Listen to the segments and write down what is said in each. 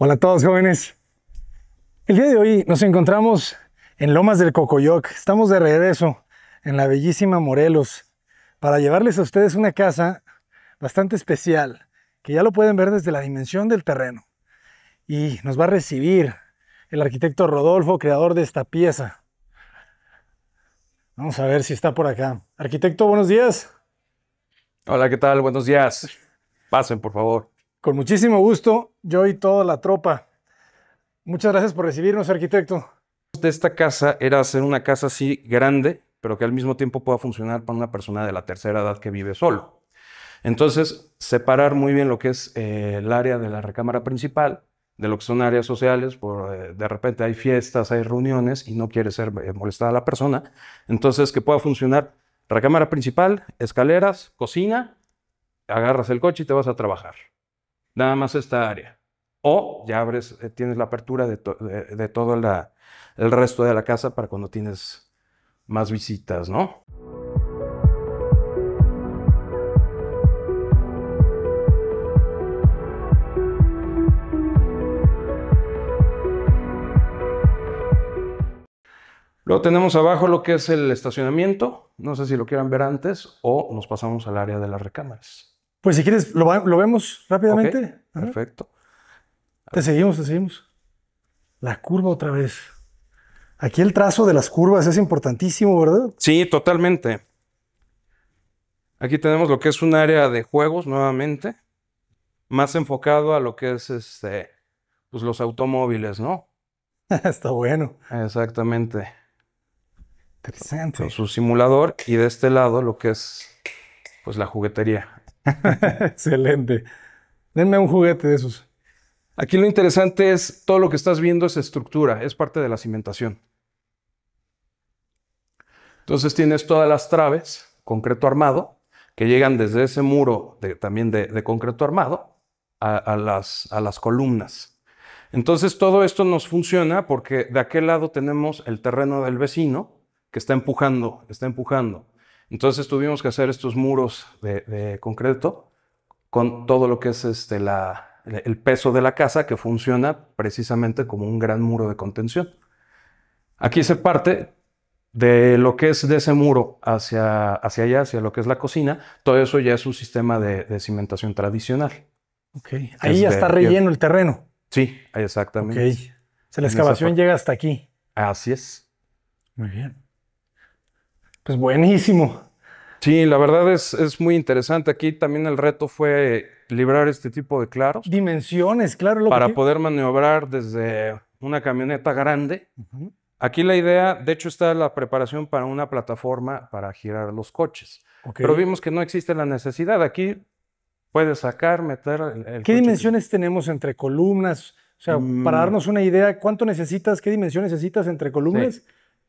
Hola a todos jóvenes. El día de hoy nos encontramos en Lomas del Cocoyoc. Estamos de regreso en la bellísima Morelos para llevarles a ustedes una casa bastante especial que ya lo pueden ver desde la dimensión del terreno. Y nos va a recibir el arquitecto Rodolfo, creador de esta pieza. Vamos a ver si está por acá. Arquitecto, buenos días. Hola, ¿qué tal? Buenos días. Pasen, por favor. Con muchísimo gusto, yo y toda la tropa. Muchas gracias por recibirnos, arquitecto. De esta casa era hacer una casa así grande, pero que al mismo tiempo pueda funcionar para una persona de la tercera edad que vive solo. Entonces, separar muy bien lo que es eh, el área de la recámara principal de lo que son áreas sociales, por, eh, de repente hay fiestas, hay reuniones y no quiere ser eh, molestada la persona. Entonces, que pueda funcionar recámara principal, escaleras, cocina, agarras el coche y te vas a trabajar nada más esta área. O ya abres, eh, tienes la apertura de, todo el resto de la casa para cuando tienes más visitas, ¿no? Luego tenemos abajo lo que es el estacionamiento. No sé si lo quieran ver antes o nos pasamos al área de las recámaras. Pues si quieres, lo, vemos rápidamente. perfecto. Te seguimos, te seguimos. La curva otra vez. Aquí el trazo de las curvas es importantísimo, ¿verdad? Sí, totalmente. Aquí tenemos lo que es un área de juegos nuevamente, más enfocado a lo que es este, pues los automóviles, ¿no? Está bueno. Exactamente. Interesante. su simulador y de este lado lo que es pues la juguetería. Excelente. Denme un juguete de esos. Aquí lo interesante es todo lo que estás viendo es estructura, es parte de la cimentación. Entonces tienes todas las traves, concreto armado, que llegan desde ese muro también de, concreto armado a, las, a las columnas. Entonces todo esto nos funciona porque de aquel lado tenemos el terreno del vecino que está empujando, está empujando. Entonces tuvimos que hacer estos muros de, concreto con todo lo que es este, el peso de la casa que funciona precisamente como un gran muro de contención. Aquí se parte de lo que es de ese muro hacia, allá, hacia lo que es la cocina. Todo eso ya es un sistema de, cimentación tradicional. ahí ya está relleno el terreno. Sí, exactamente. la excavación llega hasta aquí. Así es. Muy bien pues buenísimo. Sí, la verdad es, es, muy interesante. Aquí también el reto fue librar este tipo de claros. Dimensiones, claro. para poder maniobrar desde una camioneta grande. Aquí la idea, de hecho, está la preparación para una plataforma para girar los coches. Pero vimos que no existe la necesidad. Aquí puedes sacar, meter ¿Qué dimensiones tenemos entre columnas? O sea, para mm. darnos una idea, ¿cuánto necesitas? ¿Qué dimensión necesitas entre columnas?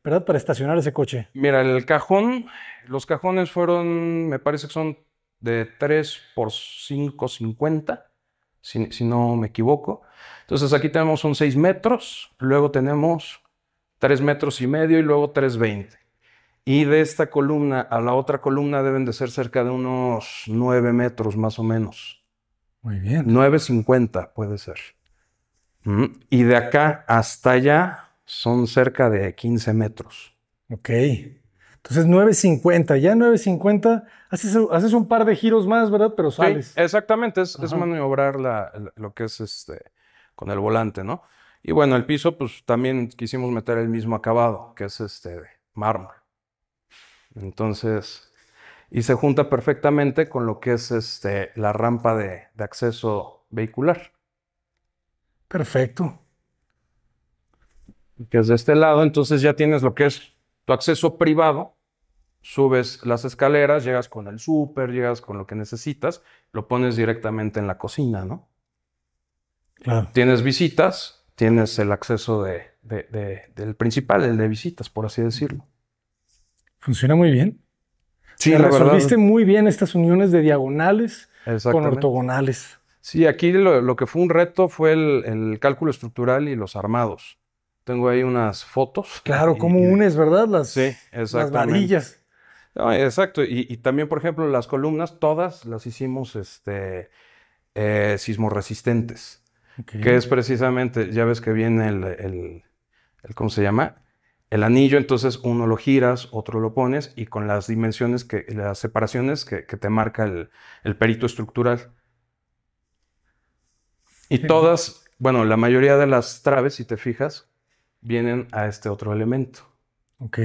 ¿verdad? Para estacionar ese coche. Mira, el cajón, los cajones fueron, me parece que son de 3 por 5,50, si, si no me equivoco. Entonces aquí tenemos un 6 metros, luego tenemos 3 metros y medio y luego 3,20. Y de esta columna a la otra columna deben de ser cerca de unos 9 metros más o menos. Muy bien. 9,50 puede ser. Mm. Y de acá hasta allá son cerca de 15 metros. Ok. Entonces 9.50, ya 9.50, haces, un par de giros más, ¿verdad? Pero sales. exactamente, es, maniobrar lo que es este, con el volante, ¿no? Y bueno, el piso, pues también quisimos meter el mismo acabado, que es este de mármol. Entonces, y se junta perfectamente con lo que es este, la rampa de acceso vehicular. Perfecto que es de este lado, entonces ya tienes lo que es tu acceso privado, subes las escaleras, llegas con el súper, llegas con lo que necesitas, lo pones directamente en la cocina, ¿no? Claro. Tienes visitas, tienes el acceso del principal, el de visitas, por así decirlo. Funciona muy bien. Sí, resolviste muy bien estas uniones de diagonales con ortogonales. Sí, aquí lo, que fue un reto fue el cálculo estructural y los armados. Tengo ahí unas fotos. Claro, cómo unes, ¿verdad? Las, sí, las varillas. exacto. Y, también, por ejemplo, las columnas, todas las hicimos este, eh, sismoresistentes. Que es precisamente, ya ves que viene el, ¿cómo se llama? El anillo, entonces uno lo giras, otro lo pones y con las dimensiones, que, las separaciones que, te marca el perito estructural. Y todas, bueno, la mayoría de las traves, si te fijas, vienen a este otro elemento. Ok.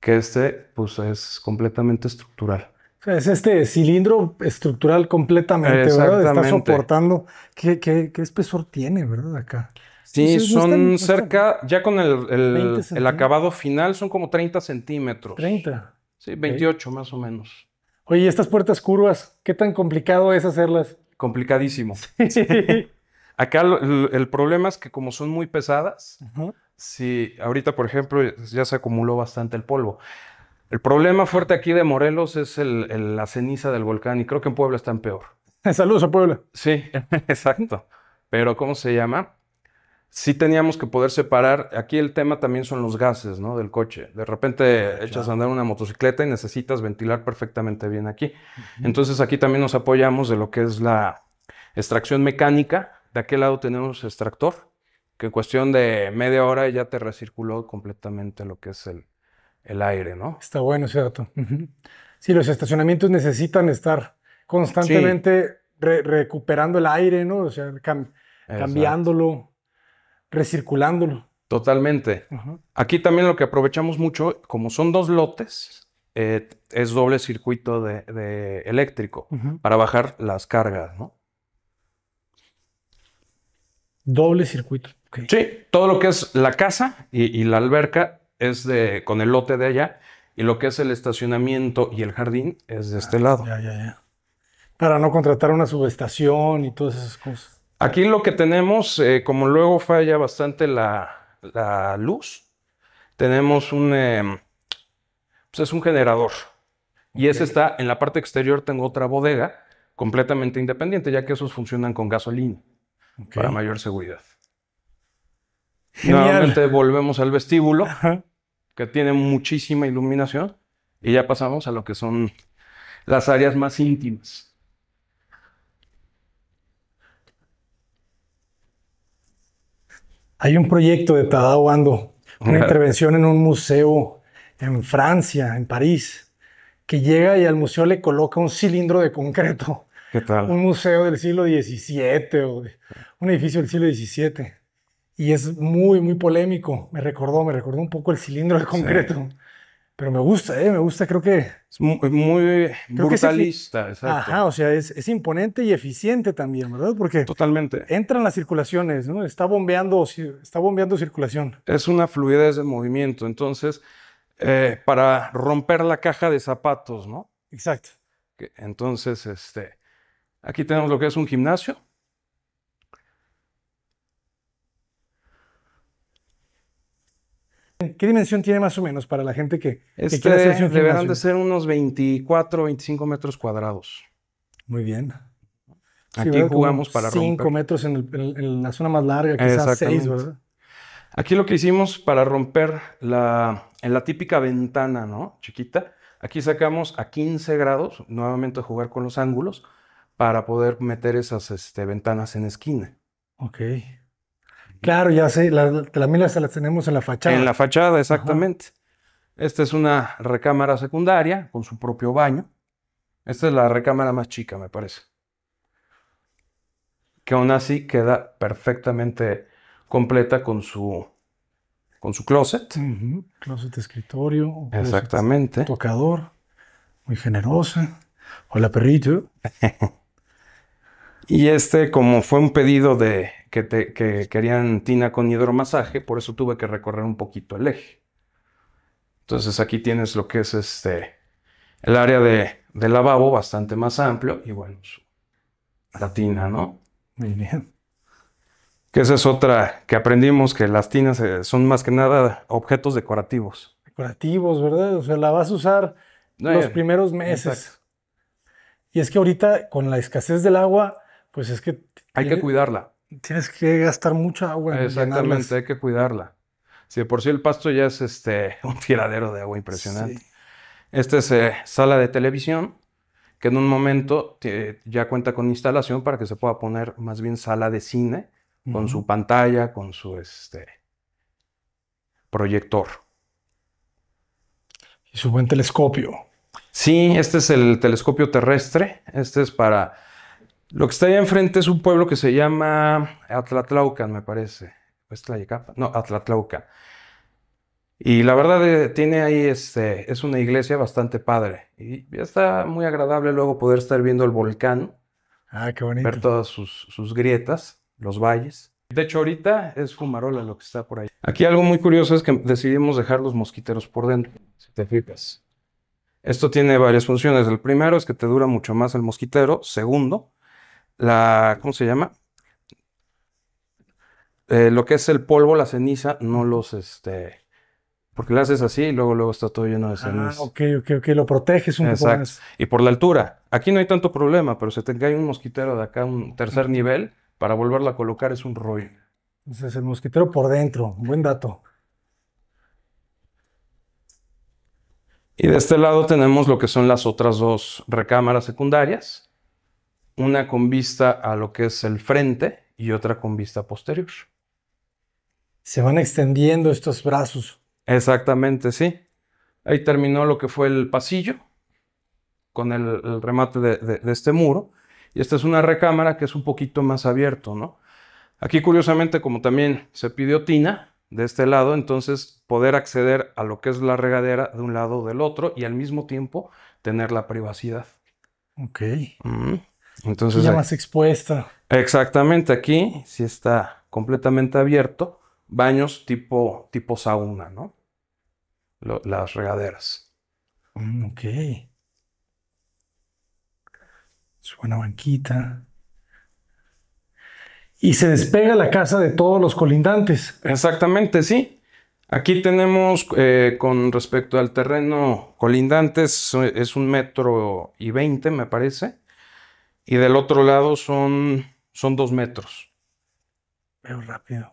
Que este, pues, es completamente estructural. O sea, es este cilindro estructural completamente, ¿verdad? Está soportando. ¿Qué, espesor tiene, verdad? Acá. Sí, son cerca, ya con el, el, acabado final, son como 30 centímetros. 30. Sí, 28 más o menos. Oye, estas puertas curvas, ¿qué tan complicado es hacerlas? Complicadísimo. Acá el, problema es que como son muy pesadas, si ahorita, por ejemplo, ya se acumuló bastante el polvo. El problema fuerte aquí de Morelos es la ceniza del volcán y creo que en Puebla está en peor. Saludos a Puebla. Sí, exacto. Pero ¿cómo se llama? Sí teníamos que poder separar. Aquí el tema también son los gases, ¿no? Del coche. De repente ah, echas a andar una motocicleta y necesitas ventilar perfectamente bien aquí. Entonces aquí también nos apoyamos de lo que es la extracción mecánica de aquel lado tenemos extractor, que en cuestión de media hora ya te recirculó completamente lo que es el, aire, ¿no? Está bueno cierto dato. Sí, los estacionamientos necesitan estar constantemente recuperando el aire, ¿no? O sea, cambiándolo, recirculándolo. Totalmente. Aquí también lo que aprovechamos mucho, como son dos lotes, eh, es doble circuito de, eléctrico para bajar las cargas, ¿no? Doble circuito. Sí, todo lo que es la casa y, la alberca es de con el lote de allá y lo que es el estacionamiento y el jardín es de este ah, lado. Ya, ya, ya. Para no contratar una subestación y todas esas cosas. Aquí lo que tenemos, eh, como luego falla bastante la, luz, tenemos un, eh, pues es un generador. Y ese está en la parte exterior, tengo otra bodega completamente independiente, ya que esos funcionan con gasolina para mayor seguridad. Genial. Nuevamente volvemos al vestíbulo, que tiene muchísima iluminación, y ya pasamos a lo que son las áreas más íntimas. Hay un proyecto de Tadao Ando, una intervención en un museo en Francia, en París, que llega y al museo le coloca un cilindro de concreto ¿Qué tal? Un museo del siglo XVII o un edificio del siglo XVII. Y es muy, muy polémico. Me recordó, me recordó un poco el cilindro de concreto. Pero me gusta, ¿eh? Me gusta, creo que... Es muy, brutalista, exacto. Ajá, o sea, es, es, imponente y eficiente también, ¿verdad? Porque... Totalmente. Entran las circulaciones, ¿no? Está bombeando, está bombeando circulación. Es una fluidez de movimiento, entonces, eh, para romper la caja de zapatos, ¿no? Exacto. Entonces, este, Aquí tenemos lo que es un gimnasio. ¿Qué dimensión tiene más o menos para la gente que, este quiere Deberán de ser unos 24, 25 metros cuadrados. Muy bien. Aquí jugamos para romper... 5 metros en, la zona más larga, quizás 6, ¿verdad? Aquí lo que hicimos para romper la, en la típica ventana, ¿no? Chiquita. Aquí sacamos a 15 grados, nuevamente jugar con los ángulos, para poder meter esas este, ventanas en esquina. Ok. Claro, ya sé, las la se las tenemos en la fachada. En la fachada, exactamente. Esta es una recámara secundaria con su propio baño. Esta es la recámara más chica, me parece. Que aún así queda perfectamente completa con su, con su closet. Closet de escritorio. Exactamente. tocador. Muy generosa. Hola, perrito. Y este, como fue un pedido de que, querían tina con hidromasaje, por eso tuve que recorrer un poquito el eje. Entonces aquí tienes lo que es este, el área de, lavabo bastante más amplio y bueno, la tina, ¿no? Muy bien. Que esa es otra que aprendimos, que las tinas eh, son más que nada objetos decorativos. Decorativos, ¿verdad? O sea, la vas a usar los eh, primeros meses. Y es que ahorita con la escasez del agua, pues es que... Hay que cuidarla. Tienes que gastar mucha agua. En Exactamente, hay que cuidarla. Si por sí el pasto ya es este, un tiradero de agua impresionante. Esta es eh, sala de televisión, que en un momento ya cuenta con instalación para que se pueda poner más bien sala de cine, con su pantalla, con su este, proyector. Y su buen telescopio. Sí, este es el telescopio terrestre. Este es para lo que está ahí enfrente es un pueblo que se llama Atlatlaucan, me parece. ¿Es Tlayacapa? No, Atlatlauca. Y la verdad eh, tiene ahí, este, es una iglesia bastante padre. Y ya está muy agradable luego poder estar viendo el volcán. Ah, qué bonito. Ver todas sus, sus grietas, los valles. De hecho, ahorita es fumarola lo que está por ahí. Aquí algo muy curioso es que decidimos dejar los mosquiteros por dentro, si te fijas. Esto tiene varias funciones. El primero es que te dura mucho más el mosquitero. Segundo, la, ¿cómo se llama? Eh, lo que es el polvo, la ceniza, no los, este, porque lo haces así y luego, luego está todo lleno de ah, ceniza. Ah, ok, ok, ok, lo proteges un poco más. Y por la altura, aquí no hay tanto problema, pero si te cae un mosquitero de acá, un tercer nivel, para volverlo a colocar es un rollo. Ese es el mosquitero por dentro, buen dato. Y de este lado tenemos lo que son las otras dos recámaras secundarias una con vista a lo que es el frente y otra con vista posterior. Se van extendiendo estos brazos. Exactamente, sí. Ahí terminó lo que fue el pasillo con el, remate de, este muro. Y esta es una recámara que es un poquito más abierto, ¿no? Aquí curiosamente, como también se pidió tina de este lado, entonces poder acceder a lo que es la regadera de un lado o del otro y al mismo tiempo tener la privacidad. Ok. Entonces, ya más expuesta. Exactamente, aquí sí está completamente abierto. Baños tipo, tipo sauna, ¿no? las regaderas. Mm, ok. Es buena banquita. Y se despega la casa de todos los colindantes. Exactamente, sí. Aquí tenemos, eh, con respecto al terreno colindantes. Eh, es un metro y veinte, me parece y del otro lado son, son dos metros. Veo rápido.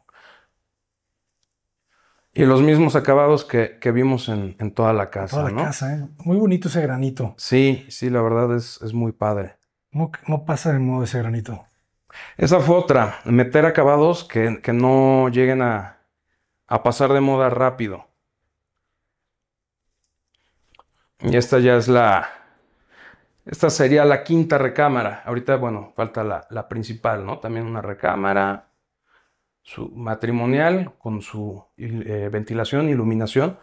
Y los mismos acabados que, vimos en, toda la casa. Toda la casa, ¿eh? Muy bonito ese granito. Sí, sí, la verdad es, es muy padre. No, pasa de moda ese granito. Esa fue otra, meter acabados que, no lleguen a, pasar de moda rápido. Y esta ya es la, esta sería la quinta recámara. Ahorita, bueno, falta la, principal, ¿no? También una recámara su matrimonial con su eh, ventilación, iluminación,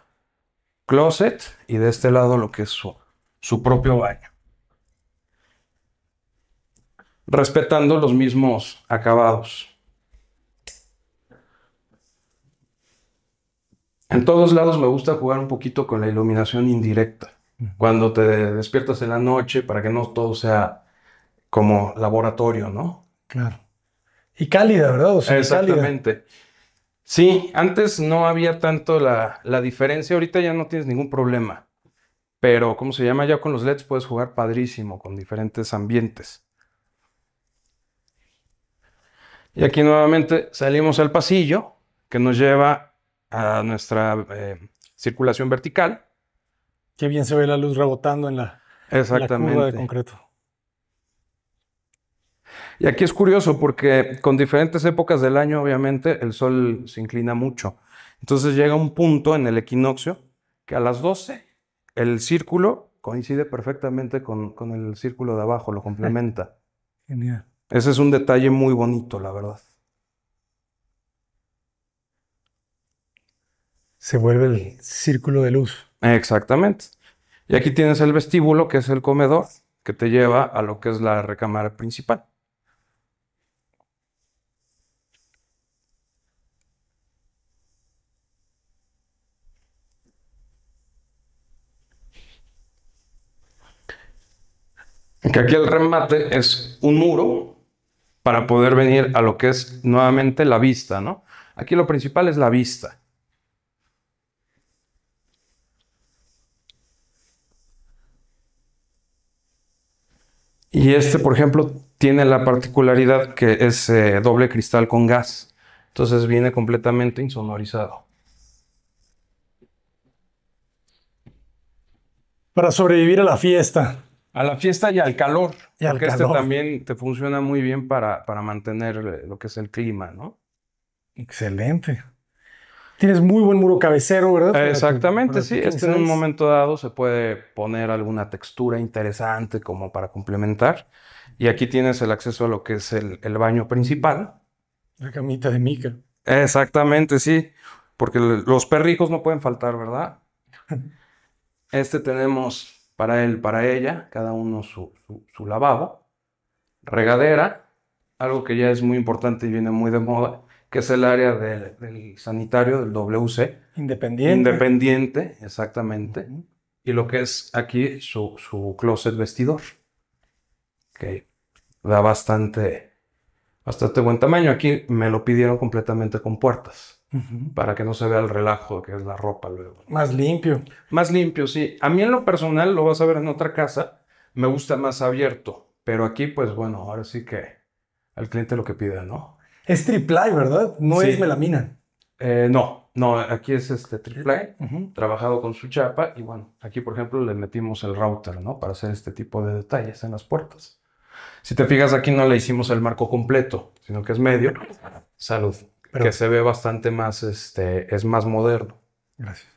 closet y de este lado lo que es su propio baño. Respetando los mismos acabados. En todos lados me gusta jugar un poquito con la iluminación indirecta cuando te despiertas en la noche para que no todo sea como laboratorio, ¿no? Claro. Y cálida, ¿verdad? O Exactamente. Sí, antes no había tanto la, diferencia, ahorita ya no tienes ningún problema. Pero, ¿cómo se llama? Ya con los LEDs puedes jugar padrísimo con diferentes ambientes. Y aquí nuevamente salimos al pasillo que nos lleva a nuestra eh, circulación vertical Qué bien se ve la luz rebotando en la, Exactamente. de concreto. Y aquí es curioso porque con diferentes épocas del año, obviamente, el sol se inclina mucho. Entonces llega un punto en el equinoccio que a las 12 el círculo coincide perfectamente con el círculo de abajo, lo complementa. Genial. Ese es un detalle muy bonito, la verdad. Se vuelve el círculo de luz. Exactamente. Y aquí tienes el vestíbulo, que es el comedor, que te lleva a lo que es la recámara principal. Que aquí el remate es un muro para poder venir a lo que es nuevamente la vista, ¿no? Aquí lo principal es la vista. Y este, por ejemplo, tiene la particularidad que es eh, doble cristal con gas. Entonces viene completamente insonorizado. Para sobrevivir a la fiesta. A la fiesta y al calor. Y al porque este también te funciona muy bien para, para mantener eh, lo que es el clima, ¿no? Excelente. Tienes muy buen muro cabecero, ¿verdad? Exactamente, sí. Este en un momento dado se puede poner alguna textura interesante como para complementar. Y aquí tienes el acceso a lo que es el, baño principal. La camita de mica. Exactamente, sí. Porque los perrijos no pueden faltar, ¿verdad? Este tenemos para él, para ella, cada uno su, su lavabo, regadera, algo que ya es muy importante y viene muy de moda, que es el área del sanitario, del WC. Independiente. Independiente, exactamente. Y lo que es aquí su, closet vestidor, que da bastante, bastante buen tamaño. Aquí me lo pidieron completamente con puertas. Para que no se vea el relajo que es la ropa luego. Más limpio. Más limpio, sí. A mí en lo personal, lo vas a ver en otra casa, me gusta más abierto. Pero aquí, pues bueno, ahora sí que al cliente lo que pide, ¿no? Es triple, ¿verdad? No es melamina. Eh, no, no, aquí es este triple, trabajado con su chapa y bueno, aquí por ejemplo le metimos el router, ¿no? Para hacer este tipo de detalles en las puertas. Si te fijas aquí no le hicimos el marco completo, sino que es medio. Salud. que se ve bastante más, este, es más moderno. Gracias.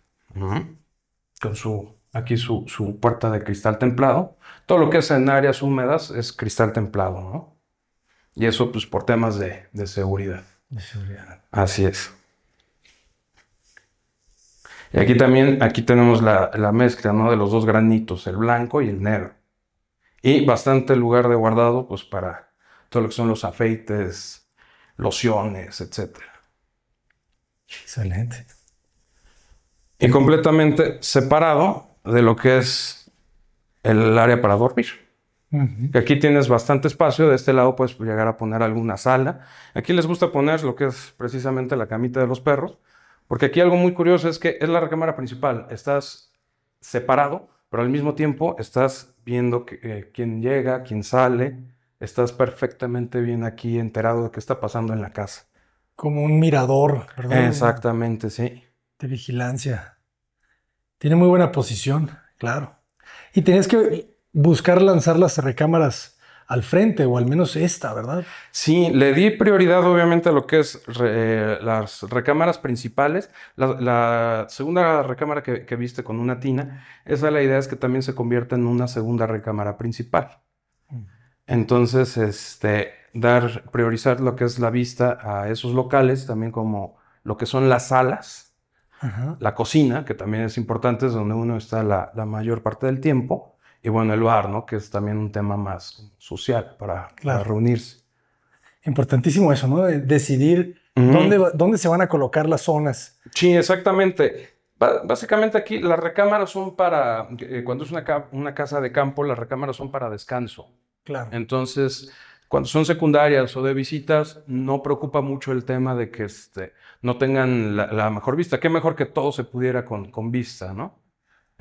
Con su, aquí su, su puerta de cristal templado. Todo lo que es en áreas húmedas es cristal templado, ¿no? Y eso pues por temas de, seguridad. De seguridad. Así es. Y aquí también, aquí tenemos la, mezcla, ¿no? De los dos granitos, el blanco y el negro. Y bastante lugar de guardado, pues para todo lo que son los afeites, lociones, etc. Excelente. Y completamente separado de lo que es el área para dormir. Aquí tienes bastante espacio, de este lado puedes llegar a poner alguna sala. Aquí les gusta poner lo que es precisamente la camita de los perros, porque aquí algo muy curioso es que es la recámara principal, estás separado, pero al mismo tiempo estás viendo eh, quién llega, quién sale, estás perfectamente bien aquí enterado de qué está pasando en la casa. Como un mirador, ¿verdad? Exactamente, sí. De vigilancia. Tiene muy buena posición, claro. Y tienes que buscar lanzar las recámaras al frente, o al menos esta, ¿verdad? Sí, le di prioridad obviamente a lo que es las recámaras principales. La, segunda recámara que, viste con una tina, esa la idea es que también se convierta en una segunda recámara principal. Mm. Entonces, este, dar, priorizar lo que es la vista a esos locales, también como lo que son las salas, la cocina, que también es importante, es donde uno está la mayor parte del tiempo y bueno, el bar, ¿no? Que es también un tema más social para, reunirse. Importantísimo eso, ¿no? decidir dónde, dónde se van a colocar las zonas. Sí, exactamente. Básicamente aquí las recámaras son para, eh, cuando es una, una, casa de campo, las recámaras son para descanso. Claro. Entonces, cuando son secundarias o de visitas, no preocupa mucho el tema de que este, no tengan la, mejor vista. Qué mejor que todo se pudiera con vista, ¿no?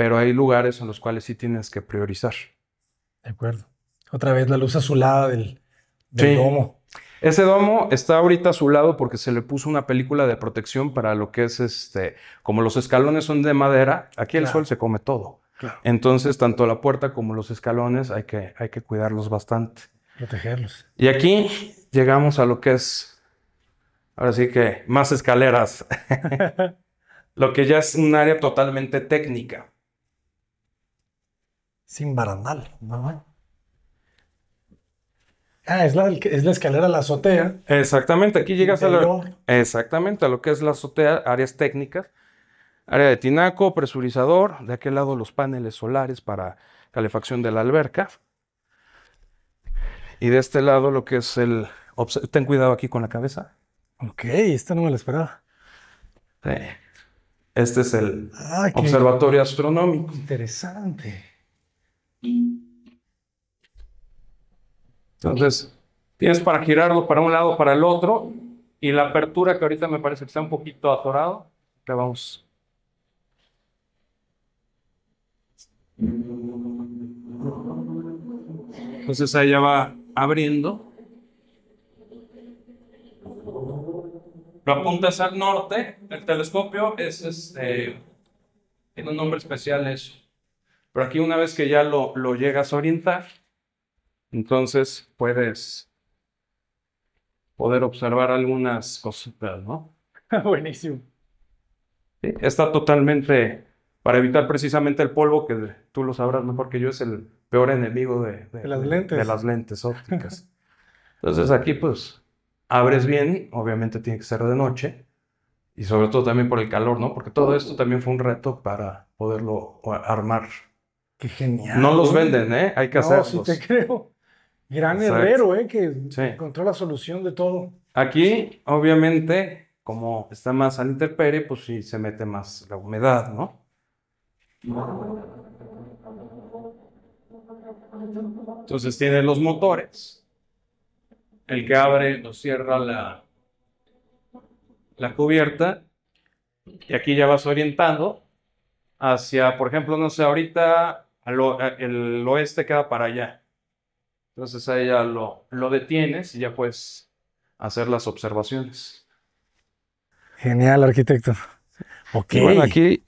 pero hay lugares en los cuales sí tienes que priorizar. De acuerdo. Otra vez la luz azulada del, domo. Ese domo está ahorita azulado porque se le puso una película de protección para lo que es este, como los escalones son de madera, aquí el sol se come todo. Entonces, tanto la puerta como los escalones hay que, hay que cuidarlos bastante. Protegerlos. Y aquí llegamos a lo que es, ahora sí que más escaleras, lo que ya es un área totalmente técnica sin barandal. ¿no? Ah, es la, escalera a la azotea. Exactamente, aquí llegas a la, exactamente, a lo que es la azotea, áreas técnicas, área de tinaco, presurizador, de aquel lado los paneles solares para calefacción de la alberca. Y de este lado lo que es el... Ten cuidado aquí con la cabeza. Ok, esta no me la esperaba. Este es el ah, Observatorio Astronómico. Interesante. Entonces, tienes para girarlo para un lado, para el otro, y la apertura que ahorita me parece que está un poquito atorado, le vamos. Entonces ahí ya va abriendo. Lo apuntas al norte, el telescopio es este, tiene un nombre especial eso. Pero aquí una vez que ya lo, llegas a orientar, entonces puedes poder observar algunas cositas, ¿no? Buenísimo. está totalmente, para evitar precisamente el polvo, que tú lo sabrás ¿no? Porque yo, es el peor enemigo de, las, lentes. De, las lentes ópticas. Entonces aquí pues abres bien, obviamente tiene que ser de noche, y sobre todo también por el calor, ¿no? Porque todo esto también fue un reto para poderlo armar. Qué genial. No los venden, ¿eh? Hay que no, hacerlos. Sí, te creo. Gran herrero, ¿eh? Que encontró la solución de todo. Aquí, obviamente, como está más al interpere, pues sí se mete más la humedad, ¿no? Entonces tiene los motores. El que abre o cierra la, la cubierta. Y aquí ya vas orientando hacia, por ejemplo, no sé, ahorita eh, el oeste queda para allá. Entonces ahí ya lo, lo detienes y ya puedes hacer las observaciones. Genial, arquitecto. bueno, aquí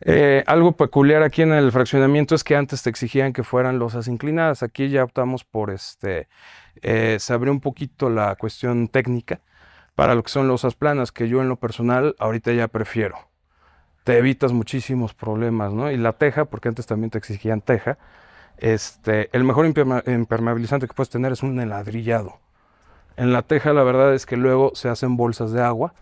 eh, algo peculiar aquí en el fraccionamiento es que antes te exigían que fueran losas inclinadas. Aquí ya optamos por este. Eh, se abrió un poquito la cuestión técnica para lo que son losas planas, que yo en lo personal ahorita ya prefiero te evitas muchísimos problemas, ¿no? Y la teja, porque antes también te exigían teja, este, el mejor impermeabilizante que puedes tener es un heladrillado. En la teja la verdad es que luego se hacen bolsas de agua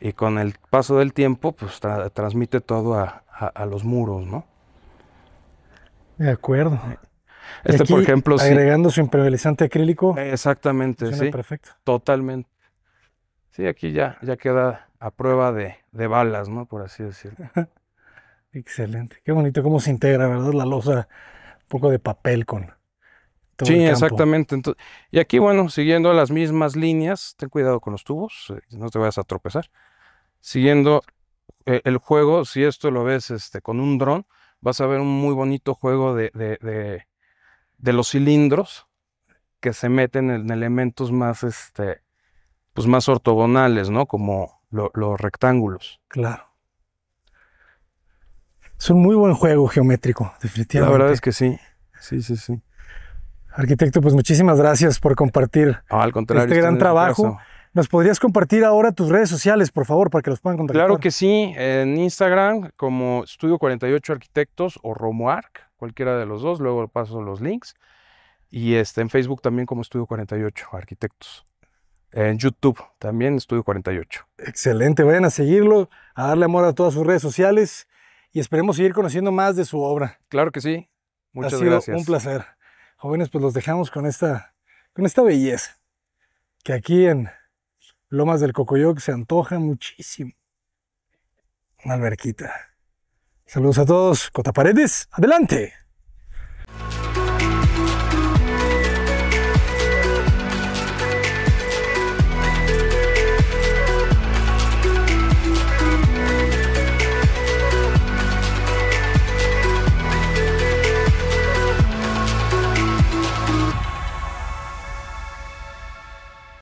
y con el paso del tiempo pues transmite todo a, los muros, ¿no? De acuerdo. Eh, este, por ejemplo, agregando su impermeabilizante acrílico. Exactamente, sí. Perfecto. Totalmente. Sí, aquí ya, ya queda a prueba de, de balas, ¿no? Por así decirlo. Excelente. Qué bonito cómo se integra, ¿verdad? La losa, un poco de papel con todo Sí, exactamente. y aquí, bueno, siguiendo las mismas líneas, ten cuidado con los tubos, eh, no te vayas a tropezar. Siguiendo eh, el juego, si esto lo ves este, con un dron, vas a ver un muy bonito juego de, de, de, de los cilindros que se meten en elementos más, este, pues más ortogonales, ¿no? Como los rectángulos. Claro. Es un muy buen juego geométrico, definitivamente. La verdad es que sí. Sí, sí, sí. Arquitecto, pues muchísimas gracias por compartir este gran trabajo. ¿Nos podrías compartir ahora tus redes sociales, por favor, para que los puedan contactar? Claro que sí, en Instagram como Estudio 48 Arquitectos o Romoarc, cualquiera de los dos, luego paso los links. Y este, en Facebook también como Estudio 48 Arquitectos. En YouTube también, Estudio 48. Excelente, vayan a seguirlo, a darle amor a todas sus redes sociales y esperemos seguir conociendo más de su obra. Claro que sí. Muchas gracias. Un placer. Jóvenes, pues los dejamos con esta, con esta belleza que aquí en Lomas del Cocoyoc se antoja muchísimo. Una alberquita. Saludos a todos. Cotaparedes, adelante.